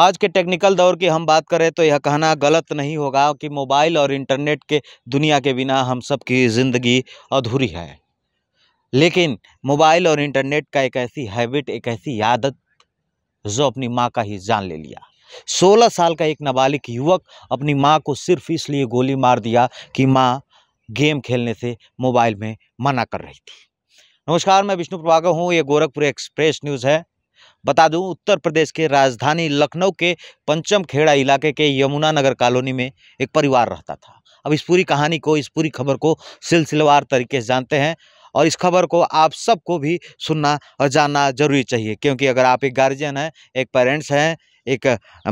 आज के टेक्निकल दौर की हम बात करें तो यह कहना गलत नहीं होगा कि मोबाइल और इंटरनेट के दुनिया के बिना हम सब की ज़िंदगी अधूरी है लेकिन मोबाइल और इंटरनेट का एक ऐसी हैबिट एक ऐसी आदत जो अपनी माँ का ही जान ले लिया सोलह साल का एक नाबालिग युवक अपनी माँ को सिर्फ इसलिए गोली मार दिया कि माँ गेम खेलने से मोबाइल में मना कर रही थी नमस्कार मैं विष्णु प्रभाकर हूँ ये गोरखपुर एक्सप्रेस न्यूज़ है बता दूं उत्तर प्रदेश के राजधानी लखनऊ के पंचम खेड़ा इलाके के यमुना नगर कॉलोनी में एक परिवार रहता था अब इस पूरी कहानी को इस पूरी खबर को सिलसिलेवार तरीके से जानते हैं और इस खबर को आप सबको भी सुनना और जानना जरूरी चाहिए क्योंकि अगर आप एक गार्जियन हैं एक पेरेंट्स हैं एक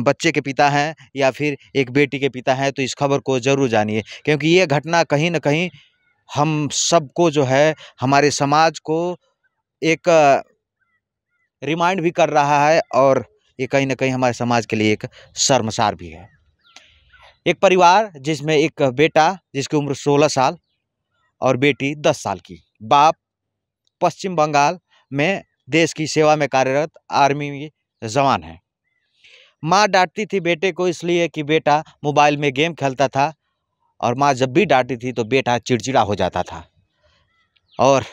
बच्चे के पिता हैं या फिर एक बेटी के पिता हैं तो इस खबर को ज़रूर जानिए क्योंकि ये घटना कहीं ना कहीं हम सबको जो है हमारे समाज को एक रिमाइंड भी कर रहा है और ये कहीं ना कहीं हमारे समाज के लिए एक शर्मसार भी है एक परिवार जिसमें एक बेटा जिसकी उम्र 16 साल और बेटी 10 साल की बाप पश्चिम बंगाल में देश की सेवा में कार्यरत आर्मी जवान है माँ डांटती थी बेटे को इसलिए कि बेटा मोबाइल में गेम खेलता था और माँ जब भी डांटती थी तो बेटा चिड़चिड़ा हो जाता था और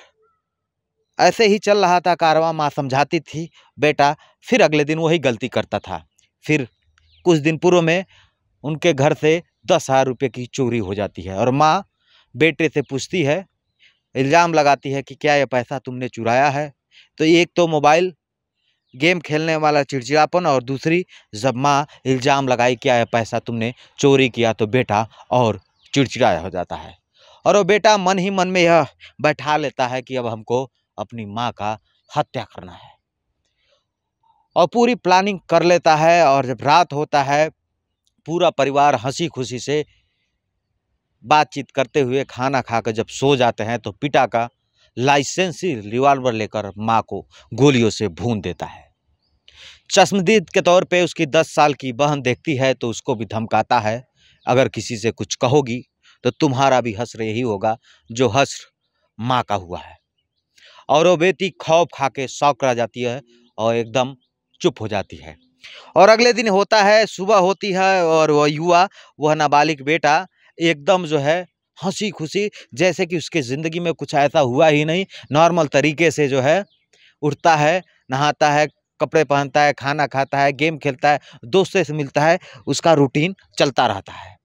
ऐसे ही चल रहा था कारवा माँ समझाती थी बेटा फिर अगले दिन वही गलती करता था फिर कुछ दिन पूर्व में उनके घर से दस हज़ार रुपये की चोरी हो जाती है और माँ बेटे से पूछती है इल्ज़ाम लगाती है कि क्या यह पैसा तुमने चुराया है तो एक तो मोबाइल गेम खेलने वाला चिड़चिड़ापन और दूसरी जब माँ इल्ज़ाम लगाई क्या यह पैसा तुमने चोरी किया तो बेटा और चिड़चिड़ाया हो जाता है और वो बेटा मन ही मन में यह बैठा लेता है कि अब हमको अपनी माँ का हत्या करना है और पूरी प्लानिंग कर लेता है और जब रात होता है पूरा परिवार हंसी खुशी से बातचीत करते हुए खाना खाकर जब सो जाते हैं तो पिता का लाइसेंसी रिवॉल्वर लेकर माँ को गोलियों से भून देता है चश्मदीद के तौर पे उसकी दस साल की बहन देखती है तो उसको भी धमकाता है अगर किसी से कुछ कहोगी तो तुम्हारा भी हसर यही होगा जो हसर माँ का हुआ है और वो बेटी खौफ खा के शौक रह जाती है और एकदम चुप हो जाती है और अगले दिन होता है सुबह होती है और वह युवा वह नाबालिग बेटा एकदम जो है हंसी खुशी जैसे कि उसके ज़िंदगी में कुछ ऐसा हुआ ही नहीं नॉर्मल तरीके से जो है उठता है नहाता है कपड़े पहनता है खाना खाता है गेम खेलता है दोस्तों से मिलता है उसका रूटीन चलता रहता है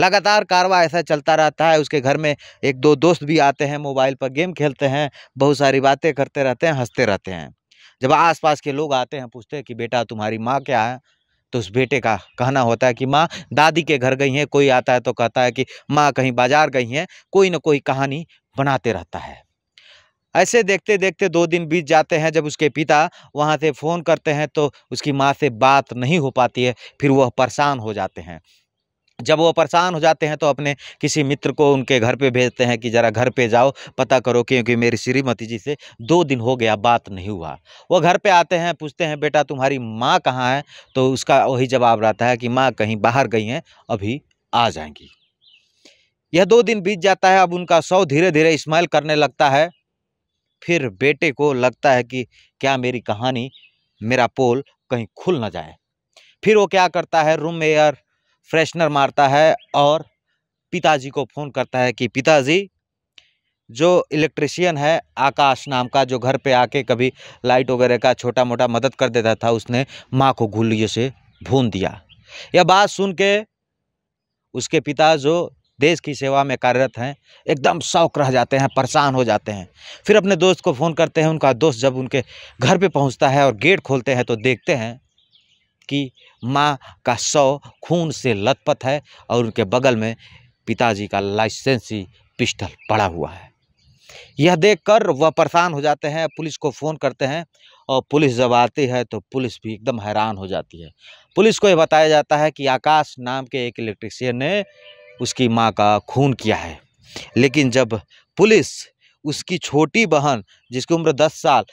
लगातार कारवा ऐसा चलता रहता है उसके घर में एक दो दोस्त भी आते हैं मोबाइल पर गेम खेलते हैं बहुत सारी बातें करते रहते हैं हंसते रहते हैं जब आसपास के लोग आते हैं पूछते हैं कि बेटा तुम्हारी माँ क्या है तो उस बेटे का कहना होता है कि माँ दादी के घर गई हैं कोई आता है तो कहता है कि माँ कहीं बाजार गई हैं कोई ना कोई कहानी बनाते रहता है ऐसे देखते देखते दो दिन बीत जाते हैं जब उसके पिता वहाँ से फ़ोन करते हैं तो उसकी माँ से बात नहीं हो पाती है फिर वह परेशान हो जाते हैं जब वो परेशान हो जाते हैं तो अपने किसी मित्र को उनके घर पे भेजते हैं कि ज़रा घर पे जाओ पता करो क्योंकि मेरी श्रीमती जी से दो दिन हो गया बात नहीं हुआ वो घर पे आते हैं पूछते हैं बेटा तुम्हारी माँ कहाँ है तो उसका वही जवाब रहता है कि माँ कहीं बाहर गई हैं अभी आ जाएंगी यह दो दिन बीत जाता है अब उनका सौ धीरे धीरे स्माइल करने लगता है फिर बेटे को लगता है कि क्या मेरी कहानी मेरा पोल कहीं खुल ना जाए फिर वो क्या करता है रूम एयर फ्रेशनर मारता है और पिताजी को फ़ोन करता है कि पिताजी जो इलेक्ट्रिशियन है आकाश नाम का जो घर पे आके कभी लाइट वगैरह का छोटा मोटा मदद कर देता था उसने माँ को गुल्लियों से भून दिया यह बात सुन के उसके पिता जो देश की सेवा में कार्यरत हैं एकदम शौक रह जाते हैं परेशान हो जाते हैं फिर अपने दोस्त को फ़ोन करते हैं उनका दोस्त जब उनके घर पे पहुंचता है और गेट खोलते हैं तो देखते हैं की माँ का शव खून से लथपथ है और उनके बगल में पिताजी का लाइसेंसी पिस्टल पड़ा हुआ है यह देखकर वह परेशान हो जाते हैं पुलिस को फ़ोन करते हैं और पुलिस जब आती है तो पुलिस भी एकदम हैरान हो जाती है पुलिस को यह बताया जाता है कि आकाश नाम के एक इलेक्ट्रिशियन ने उसकी माँ का खून किया है लेकिन जब पुलिस उसकी छोटी बहन जिसकी उम्र दस साल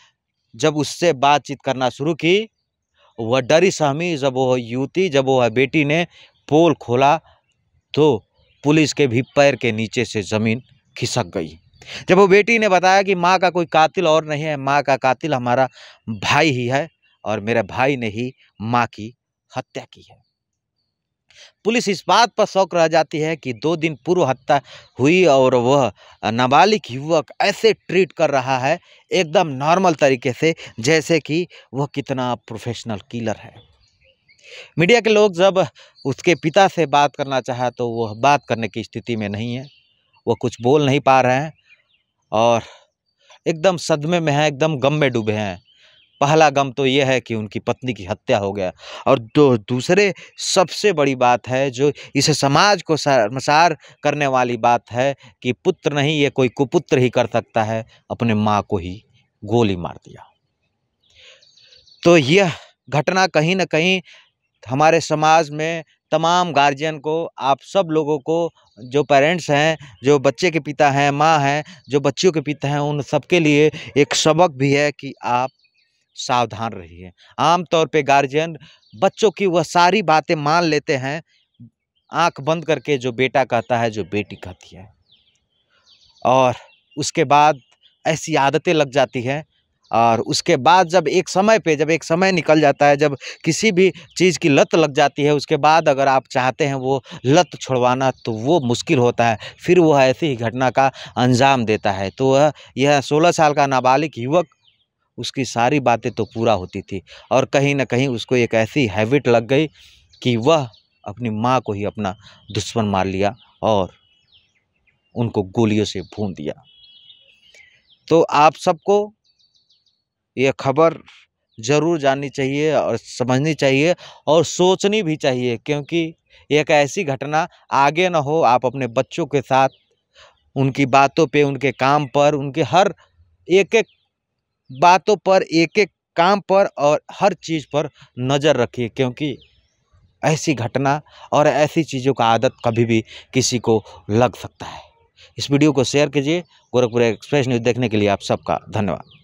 जब उससे बातचीत करना शुरू की वह डरी सहमी जब वह युवती जब वह बेटी ने पोल खोला तो पुलिस के भी पैर के नीचे से ज़मीन खिसक गई जब वो बेटी ने बताया कि माँ का कोई कातिल और नहीं है माँ का कातिल हमारा भाई ही है और मेरे भाई ने ही माँ की हत्या की है पुलिस इस बात पर शौक रह जाती है कि दो दिन पूर्व हत्या हुई और वह नाबालिग युवक ऐसे ट्रीट कर रहा है एकदम नॉर्मल तरीके से जैसे कि वह कितना प्रोफेशनल किलर है मीडिया के लोग जब उसके पिता से बात करना चाहे तो वह बात करने की स्थिति में नहीं है वह कुछ बोल नहीं पा रहे हैं और एकदम सदमे में हैं एकदम गम में डूबे हैं पहला गम तो ये है कि उनकी पत्नी की हत्या हो गया और दो दूसरे सबसे बड़ी बात है जो इस समाज को शर्मसार करने वाली बात है कि पुत्र नहीं ये कोई कुपुत्र ही कर सकता है अपने माँ को ही गोली मार दिया तो यह घटना कहीं ना कहीं हमारे समाज में तमाम गार्जियन को आप सब लोगों को जो पेरेंट्स हैं जो बच्चे के पिता हैं माँ हैं जो बच्चियों के पिता हैं उन सबके लिए एक सबक भी है कि आप सावधान रहिए आमतौर पे गार्जियन बच्चों की वह सारी बातें मान लेते हैं आंख बंद करके जो बेटा कहता है जो बेटी कहती है और उसके बाद ऐसी आदतें लग जाती हैं और उसके बाद जब एक समय पे जब एक समय निकल जाता है जब किसी भी चीज़ की लत लग जाती है उसके बाद अगर आप चाहते हैं वो लत छोड़वाना तो वो मुश्किल होता है फिर वह ऐसी ही घटना का अंजाम देता है तो यह सोलह साल का नाबालिग युवक उसकी सारी बातें तो पूरा होती थी और कहीं ना कहीं उसको एक ऐसी हैबिट लग गई कि वह अपनी माँ को ही अपना दुश्मन मार लिया और उनको गोलियों से भून दिया तो आप सबको यह खबर ज़रूर जाननी चाहिए और समझनी चाहिए और सोचनी भी चाहिए क्योंकि एक ऐसी घटना आगे ना हो आप अपने बच्चों के साथ उनकी बातों पे उनके काम पर उनके हर एक एक बातों पर एक एक काम पर और हर चीज़ पर नज़र रखिए क्योंकि ऐसी घटना और ऐसी चीज़ों का आदत कभी भी किसी को लग सकता है इस वीडियो को शेयर कीजिए गोरखपुर एक्सप्रेस न्यूज़ देखने के लिए आप सबका धन्यवाद